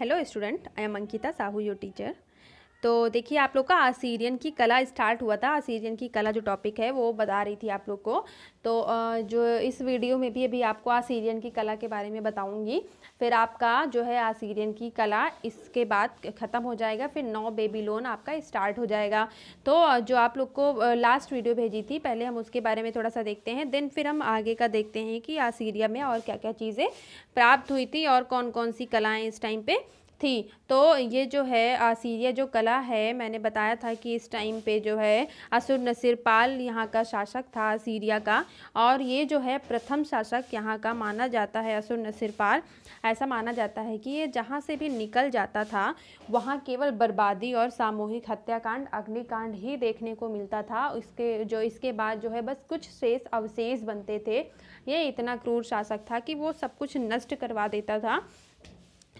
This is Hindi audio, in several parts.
hello student I am Ankita Sahu your teacher तो देखिए आप लोग का आसीरियन की कला स्टार्ट हुआ था आसीरियन की कला जो टॉपिक है वो बता रही थी आप लोग को तो जो इस वीडियो में भी अभी आपको आसीरियन की कला के बारे में बताऊंगी फिर आपका जो है आसीरियन की कला इसके बाद ख़त्म हो जाएगा फिर नौ बेबी लोन आपका स्टार्ट हो जाएगा तो जो आप लोग को लास्ट वीडियो भेजी थी पहले हम उसके बारे में थोड़ा सा देखते हैं देन फिर हम आगे का देखते हैं कि आसीरिया में और क्या क्या चीज़ें प्राप्त हुई थी और कौन कौन सी कलाएँ इस टाइम पर थी तो ये जो है आसीरिया जो कला है मैंने बताया था कि इस टाइम पे जो है असुर नसीर पाल यहाँ का शासक था आसीरिया का और ये जो है प्रथम शासक यहाँ का माना जाता है असुर नसीर पाल ऐसा माना जाता है कि ये जहाँ से भी निकल जाता था वहाँ केवल बर्बादी और सामूहिक हत्याकांड अग्निकांड ही देखने को मिलता था उसके जो इसके बाद जो है बस कुछ शेष अवशेष बनते थे ये इतना क्रूर शासक था कि वो सब कुछ नष्ट करवा देता था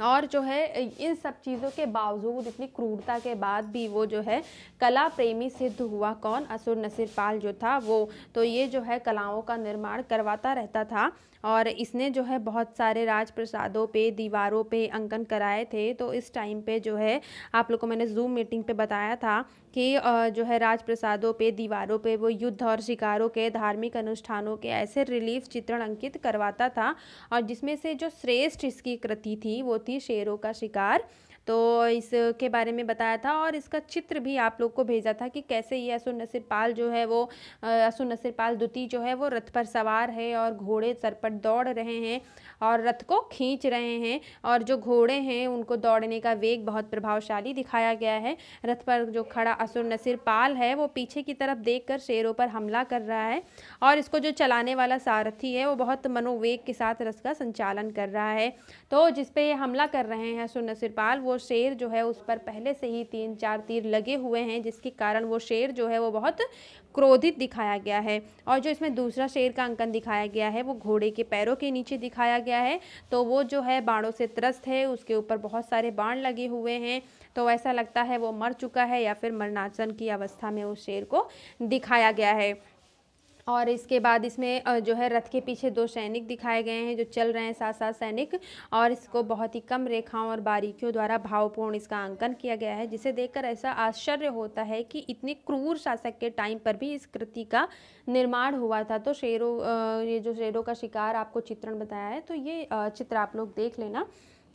और जो है इन सब चीज़ों के बावजूद इतनी क्रूरता के बाद भी वो जो है कला प्रेमी सिद्ध हुआ कौन असुर नसीर पाल जो था वो तो ये जो है कलाओं का निर्माण करवाता रहता था और इसने जो है बहुत सारे राजप्रसादों पे दीवारों पे अंकन कराए थे तो इस टाइम पे जो है आप लोग को मैंने जूम मीटिंग पे बताया था कि जो है राजप्रसादों पे दीवारों पे वो युद्ध और शिकारों के धार्मिक अनुष्ठानों के ऐसे रिलीफ चित्रण अंकित करवाता था और जिसमें से जो श्रेष्ठ इसकी कृति थी वो थी शेरों का शिकार तो इसके बारे में बताया था और इसका चित्र भी आप लोग को भेजा था कि कैसे ये असुर नसर पाल जो है वो असुर नसर पाल द्वितीय जो है वो रथ पर सवार है और घोड़े सर पर दौड़ रहे हैं और रथ को खींच रहे हैं और जो घोड़े हैं उनको दौड़ने का वेग बहुत प्रभावशाली दिखाया गया है रथ पर जो खड़ा असुर नसर पाल है वो पीछे की तरफ देख कर शेरों पर हमला कर रहा है और इसको जो चलाने वाला सारथी है वो बहुत मनोवेग के साथ रस का संचालन कर रहा है तो जिसपे हमला कर रहे हैं असुर नसर पाल वो वो शेर जो है उस पर पहले से ही तीन चार तीर लगे हुए हैं जिसके कारण वो शेर जो है वो बहुत क्रोधित दिखाया गया है और जो इसमें दूसरा शेर का अंकन दिखाया गया है वो घोड़े के पैरों के नीचे दिखाया गया है तो वो जो है बाणों से त्रस्त है उसके ऊपर बहुत सारे बाण लगे हुए हैं तो ऐसा लगता है वो मर चुका है या फिर मरनाचन की अवस्था में उस शेर को दिखाया गया है और इसके बाद इसमें जो है रथ के पीछे दो सैनिक दिखाए गए हैं जो चल रहे हैं साथ साथ सैनिक और इसको बहुत ही कम रेखाओं और बारीकियों द्वारा भावपूर्ण इसका अंकन किया गया है जिसे देखकर ऐसा आश्चर्य होता है कि इतने क्रूर शासक के टाइम पर भी इस कृति का निर्माण हुआ था तो शेरों ये जो शेरों का शिकार आपको चित्रण बताया है तो ये चित्र आप लोग देख लेना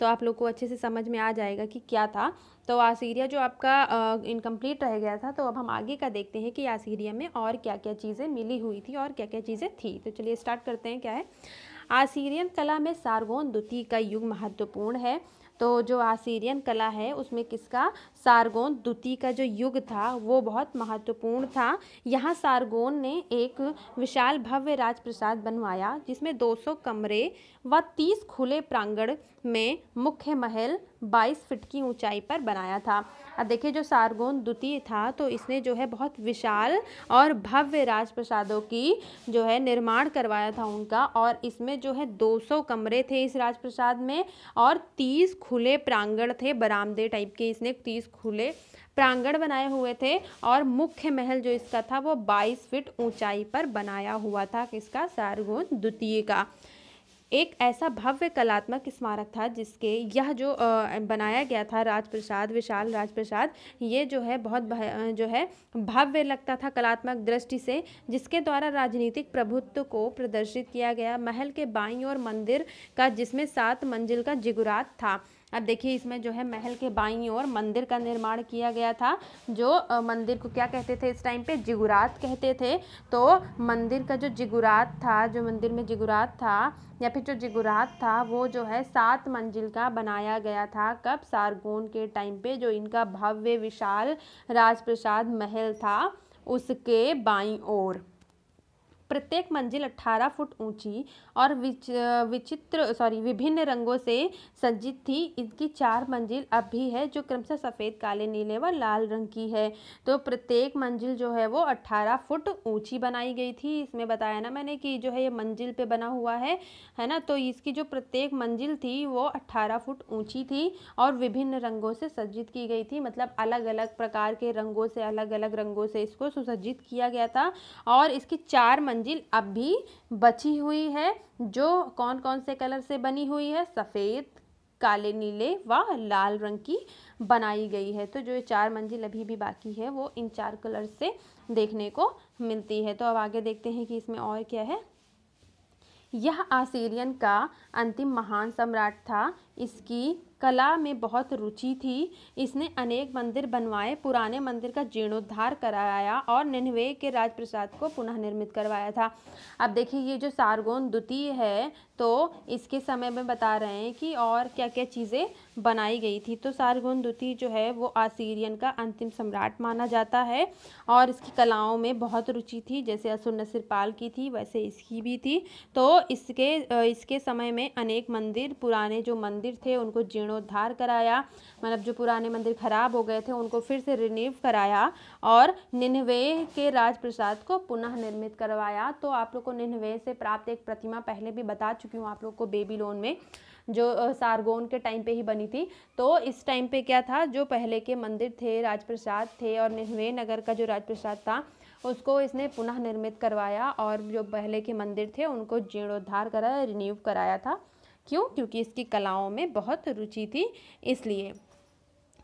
तो आप लोग को अच्छे से समझ में आ जाएगा कि क्या था तो आसीरिया जो आपका इनकम्प्लीट रह गया था तो अब हम आगे का देखते हैं कि आसीरिया में और क्या क्या चीज़ें मिली हुई थी और क्या क्या चीज़ें थी तो चलिए स्टार्ट करते हैं क्या है आसीरियन कला में सार्गोन द्वितीय का युग महत्वपूर्ण है तो जो आसीरियन कला है उसमें किसका सारगोन द्वितीय का जो युग था वो बहुत महत्वपूर्ण था यहाँ सारगोन ने एक विशाल भव्य राजप्रसाद बनवाया जिसमें 200 कमरे व 30 खुले प्रांगण में मुख्य महल 22 फीट की ऊंचाई पर बनाया था अब देखिए जो सारगोन द्वितीय था तो इसने जो है बहुत विशाल और भव्य राजप्रसादों की जो है निर्माण करवाया था उनका और इसमें जो है 200 कमरे थे इस राजप्रसाद में और 30 खुले प्रांगण थे बरामदे टाइप के इसने 30 खुले प्रांगण बनाए हुए थे और मुख्य महल जो इसका था वो 22 फीट ऊंचाई पर बनाया हुआ था किसका सारगुन द्वितीय का एक ऐसा भव्य कलात्मक स्मारक था जिसके यह जो बनाया गया था राजप्रसाद विशाल राजप्रसाद ये जो है बहुत जो है भव्य लगता था कलात्मक दृष्टि से जिसके द्वारा राजनीतिक प्रभुत्व को प्रदर्शित किया गया महल के बाई और मंदिर का जिसमें सात मंजिल का जिगुरात था अब देखिए इसमें जो है महल के बाई और मंदिर का निर्माण किया गया था जो मंदिर को क्या कहते थे इस टाइम पे जिगुरात कहते थे तो मंदिर का जो जिगुरात था जो मंदिर में जिगुरात था या फिर जो जिगुरात था वो जो है सात मंजिल का बनाया गया था कब सारगोन के टाइम पे जो इनका भव्य विशाल राजप्रसाद महल था उसके बाई ओर प्रत्येक मंजिल 18 फुट ऊंची और विच, विचित्र सॉरी विभिन्न रंगों से सज्जित थी इसकी चार मंजिल अब भी है जो क्रमशः सफ़ेद काले नीले व लाल रंग की है तो प्रत्येक मंजिल जो है वो 18 फुट ऊंची बनाई गई थी इसमें बताया ना मैंने कि जो है ये मंजिल पे बना हुआ है है ना तो इसकी जो प्रत्येक मंजिल थी वो अट्ठारह फुट ऊँची थी और विभिन्न रंगों से सज्जित की गई थी मतलब अलग अलग प्रकार के रंगों से अलग अलग रंगों से इसको सुसज्जित किया गया था और इसकी चार मंजिल अब भी बची हुई है जो कौन कौन से कलर से बनी हुई है सफ़ेद काले नीले व लाल रंग की बनाई गई है तो जो ये चार मंजिल अभी भी बाकी है वो इन चार कलर से देखने को मिलती है तो अब आगे देखते हैं कि इसमें और क्या है यह आसीरियन का अंतिम महान सम्राट था इसकी कला में बहुत रुचि थी इसने अनेक मंदिर बनवाए पुराने मंदिर का जीर्णोद्धार कराया और निन्वे के राजप्रसाद को पुनः निर्मित करवाया था अब देखिए ये जो सारगोन द्वितीय है तो इसके समय में बता रहे हैं कि और क्या क्या चीज़ें बनाई गई थी तो सारगोन द्वितीय जो है वो आसीरियन का अंतिम सम्राट माना जाता है और इसकी कलाओं में बहुत रुचि थी जैसे असुर नसर पाल की थी वैसे इसकी भी थी तो इसके इसके समय में अनेक मंदिर पुराने जो मंदिर थे उनको जीर्णो जीर्णोद्धार कराया मतलब जो पुराने मंदिर खराब हो गए थे उनको फिर से रिनीव कराया और निन्वे के राजप्रसाद को पुनः निर्मित करवाया तो आप लोग को निन्वे से प्राप्त एक प्रतिमा पहले भी बता चुकी हूँ आप लोग को बेबी लोन में जो सारगोन के टाइम पे ही बनी थी तो इस टाइम पे क्या था जो पहले के मंदिर थे राजप्रसाद थे और निन्वे नगर का जो राजप्रसाद था उसको इसने पुनः निर्मित करवाया और जो पहले के मंदिर थे उनको जीर्णोद्धार कराया रिन्यू कराया था क्यों क्योंकि इसकी कलाओं में बहुत रुचि थी इसलिए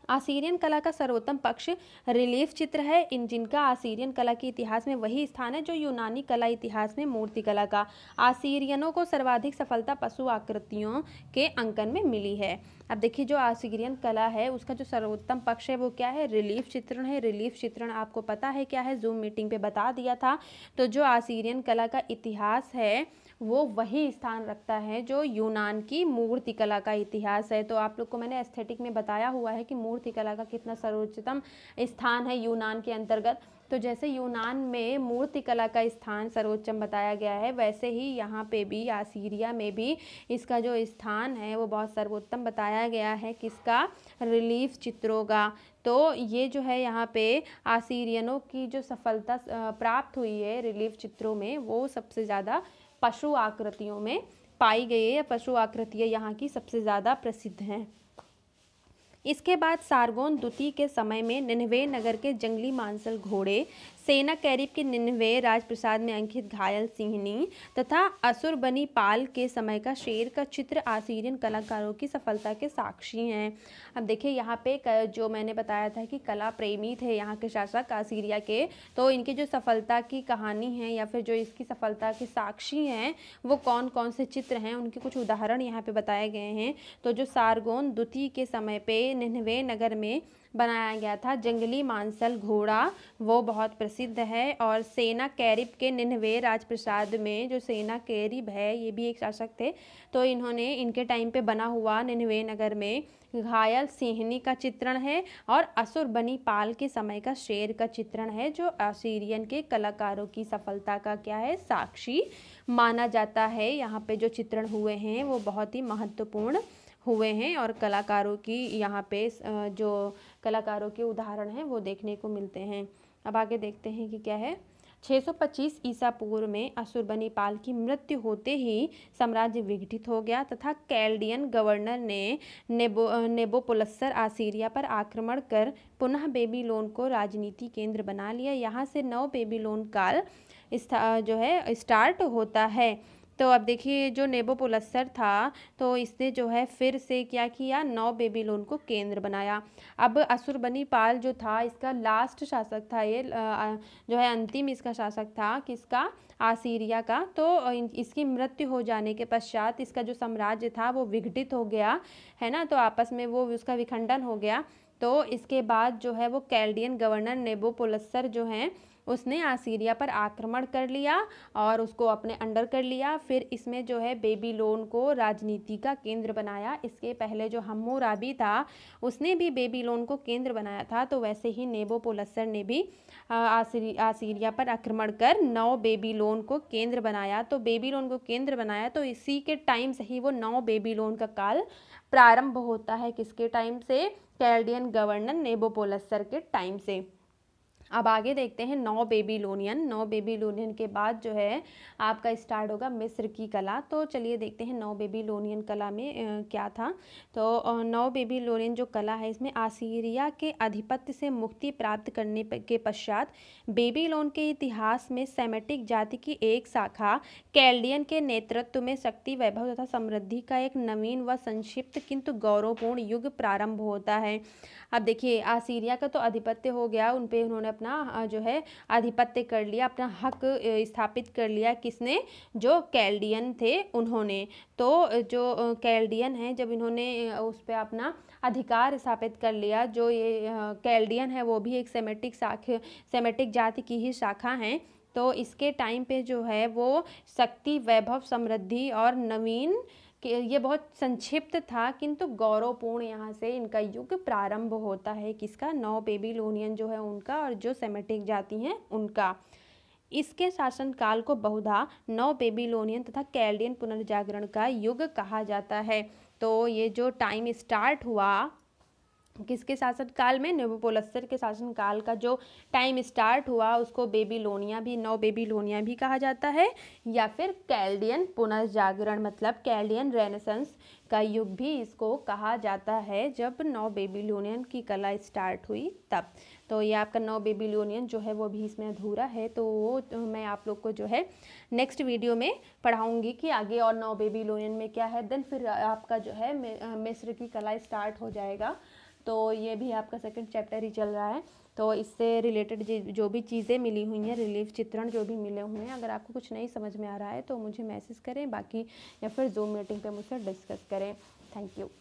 आसीरियन कला का सर्वोत्तम पक्ष रिलीफ चित्र है इन जिनका आसीरियन कला के इतिहास में वही स्थान है जो यूनानी कला इतिहास में मूर्ति कला का आसीरियनों को सर्वाधिक सफलता पशु आकृतियों के अंकन में मिली है अब देखिए जो आसीरियन कला है उसका जो सर्वोत्तम पक्ष है वो क्या है रिलीफ चित्रण है रिलीफ चित्रण आपको पता है क्या है जूम मीटिंग पर बता दिया था तो जो आसीरियन कला का इतिहास है वो वही स्थान रखता है जो यूनान की मूर्ति कला का इतिहास है तो आप लोग को मैंने एस्थेटिक में बताया हुआ है कि मूर्ति कला का कितना सर्वोच्चतम स्थान है यूनान के अंतर्गत तो जैसे यूनान में मूर्ति कला का स्थान सर्वोच्चम बताया गया है वैसे ही यहाँ पे भी आसीरिया में भी इसका जो स्थान है वो बहुत सर्वोत्तम बताया गया है किसका रिलीफ चित्रों का तो ये जो है यहाँ पे आसीरियनों की जो सफलता प्राप्त हुई है रिलीफ चित्रों में वो सबसे ज़्यादा पशु आकृतियों में पाई गई है या पशु आकृतियाँ यहाँ की सबसे ज़्यादा प्रसिद्ध हैं इसके बाद सार्गोन द्वितीय के समय में निन्वे नगर के जंगली मांसल घोड़े सेना कैरिप के निन्वे राजप्रसाद में अंकित घायल सिंहनी तथा असुर बनी पाल के समय का शेर का चित्र आसीरियन कलाकारों की सफलता के साक्षी हैं अब देखिए यहाँ पे जो मैंने बताया था कि कला प्रेमी थे यहाँ के शासक आसीरिया के तो इनके जो सफलता की कहानी है या फिर जो इसकी सफलता के साक्षी हैं वो कौन कौन से चित्र हैं उनके कुछ उदाहरण यहाँ पे बताए गए हैं तो जो सारगोन द्वितीय के समय पे निन्वे नगर में बनाया गया था जंगली मांसल घोड़ा वो बहुत प्रसिद्ध है और सेना कैरिब के निन्हवे राजप्रसाद में जो सेना कैरिब है ये भी एक शासक थे तो इन्होंने इनके टाइम पे बना हुआ निन्हवे नगर में घायल सिंहनी का चित्रण है और असुर बनी पाल के समय का शेर का चित्रण है जो असीरियन के कलाकारों की सफलता का क्या है साक्षी माना जाता है यहाँ पे जो चित्रण हुए हैं वो बहुत ही महत्वपूर्ण हुए हैं और कलाकारों की यहाँ पे जो कलाकारों के उदाहरण हैं वो देखने को मिलते हैं अब आगे देखते हैं कि क्या है 625 ईसा पूर्व में असुरबनीपाल की मृत्यु होते ही साम्राज्य विघटित हो गया तथा कैल्डियन गवर्नर ने नेबो नेबोपुलस्सर आसीरिया पर आक्रमण कर पुनः बेबीलोन को राजनीति केंद्र बना लिया यहाँ से नौ बेबीलोन काल जो है स्टार्ट होता है तो अब देखिए जो नेबोपोलस्सर था तो इसने जो है फिर से क्या किया नौ बेबीलोन को केंद्र बनाया अब असुरबनी पाल जो था इसका लास्ट शासक था ये जो है अंतिम इसका शासक था किसका आसीरिया का तो इसकी मृत्यु हो जाने के पश्चात इसका जो साम्राज्य था वो विघटित हो गया है ना तो आपस में वो उसका विखंडन हो गया तो इसके बाद जो है वो कैल्डियन गवर्नर पोलस्सर जो हैं उसने आसीरिया पर आक्रमण कर लिया और उसको अपने अंडर कर लिया फिर इसमें जो है बेबी लोन को राजनीति का केंद्र बनाया इसके पहले जो हमोराबी था उसने भी बेबी लोन को केंद्र बनाया था तो वैसे ही नेबो पोलसर ने भी आसीर, आसीरिया पर आक्रमण कर नौ बेबी लोन को केंद्र बनाया तो बेबी लोन को केंद्र बनाया तो इसी के टाइम से ही वो नौ बेबी लोन का काल प्रारंभ होता है किसके टाइम से कैल्डियन गवर्नर नेबोपोलसर के टाइम से अब आगे देखते हैं नौ बेबीलोनियन नौ बेबीलोनियन के बाद जो है आपका स्टार्ट होगा मिस्र की कला तो चलिए देखते हैं नौ बेबीलोनियन कला में क्या था तो नौ बेबीलोनियन जो कला है इसमें आसीरिया के अधिपत्य से मुक्ति प्राप्त करने के पश्चात बेबीलोन के इतिहास में सेमेटिक जाति की एक शाखा कैल्डियन के नेतृत्व में शक्ति वैभव तथा समृद्धि का एक नवीन व संक्षिप्त किंतु गौरवपूर्ण युग प्रारंभ होता है अब देखिए आसीरिया का तो आधिपत्य हो गया उन पर उन्होंने अपना जो है आधिपत्य कर लिया अपना हक स्थापित कर लिया किसने जो कैल्डियन थे उन्होंने तो जो कैल्डियन है जब इन्होंने उस पर अपना अधिकार स्थापित कर लिया जो ये कैल्डियन है वो भी एक सेमेटिक शाख सेमेटिक जाति की ही शाखा हैं तो इसके टाइम पे जो है वो शक्ति वैभव समृद्धि और नवीन ये बहुत संक्षिप्त था किंतु गौरवपूर्ण यहाँ से इनका युग प्रारंभ होता है किसका नौ बेबीलोनियन जो है उनका और जो सेमेटिक जाति हैं उनका इसके शासनकाल को बहुधा नौ बेबीलोनियन तथा कैल्डियन पुनर्जागरण का युग कहा जाता है तो ये जो टाइम स्टार्ट हुआ किसके शासनकाल में नेबोपोलस्तर के शासनकाल का जो टाइम स्टार्ट हुआ उसको बेबीलोनिया भी नौ बेबीलोनिया भी कहा जाता है या फिर कैल्डियन पुनर्जागरण मतलब कैल्डियन रेनेसेंस का युग भी इसको कहा जाता है जब नौ बेबीलोनियन की कला स्टार्ट हुई तब तो ये आपका नौ बेबीलोनियन जो है वो भी इसमें अधूरा है तो वो तो मैं आप लोग को जो है नेक्स्ट वीडियो में पढ़ाऊँगी कि आगे और नौ बेबीलोनियन में क्या है देन फिर आपका जो है मिस्र की कला स्टार्ट हो जाएगा तो ये भी आपका सेकंड चैप्टर ही चल रहा है तो इससे रिलेटेड जो भी चीज़ें मिली हुई हैं रिलीफ चित्रण जो भी मिले हुए हैं अगर आपको कुछ नहीं समझ में आ रहा है तो मुझे मैसेज करें बाकी या फिर जूम मीटिंग पर मुझसे डिस्कस करें थैंक यू